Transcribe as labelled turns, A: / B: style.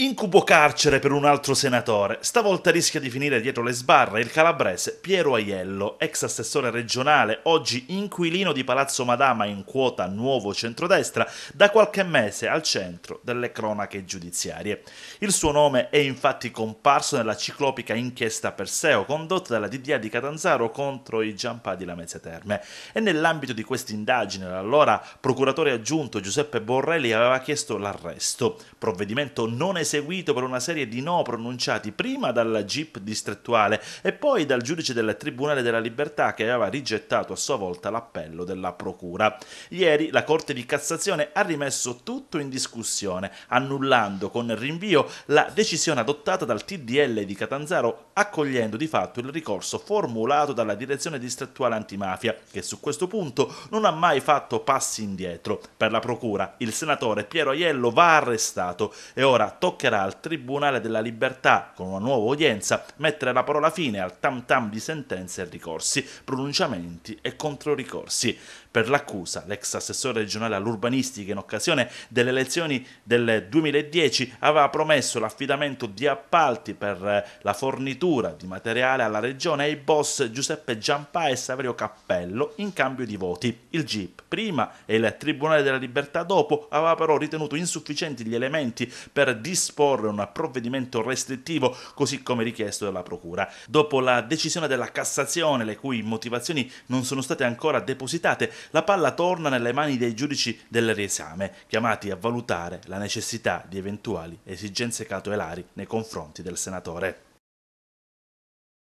A: Incubo carcere per un altro senatore. Stavolta rischia di finire dietro le sbarre il calabrese Piero Aiello, ex assessore regionale, oggi inquilino di Palazzo Madama in quota nuovo centrodestra, da qualche mese al centro delle cronache giudiziarie. Il suo nome è infatti comparso nella ciclopica inchiesta Perseo condotta dalla DDA di Catanzaro contro i Giampà di Lamezia Terme e nell'ambito di questa indagine l'allora procuratore aggiunto Giuseppe Borrelli aveva chiesto l'arresto, provvedimento non esistente seguito per una serie di no pronunciati prima dalla GIP distrettuale e poi dal giudice del Tribunale della Libertà che aveva rigettato a sua volta l'appello della Procura. Ieri la Corte di Cassazione ha rimesso tutto in discussione, annullando con rinvio la decisione adottata dal TDL di Catanzaro, accogliendo di fatto il ricorso formulato dalla direzione distrettuale antimafia, che su questo punto non ha mai fatto passi indietro. Per la Procura il senatore Piero Aiello va arrestato e ora tocca toccherà al Tribunale della Libertà, con una nuova udienza, mettere la parola fine al tam tam di sentenze e ricorsi, pronunciamenti e controricorsi. Per l'accusa, l'ex assessore regionale all'urbanistica in occasione delle elezioni del 2010 aveva promesso l'affidamento di appalti per eh, la fornitura di materiale alla regione ai boss Giuseppe Giampà e Saverio Cappello in cambio di voti. Il GIP prima e il Tribunale della Libertà dopo aveva però ritenuto insufficienti gli elementi per dissuadere esporre un provvedimento restrittivo così come richiesto dalla Procura. Dopo la decisione della Cassazione, le cui motivazioni non sono state ancora depositate, la palla torna nelle mani dei giudici del riesame, chiamati a valutare la necessità di eventuali esigenze cautelari nei confronti del senatore.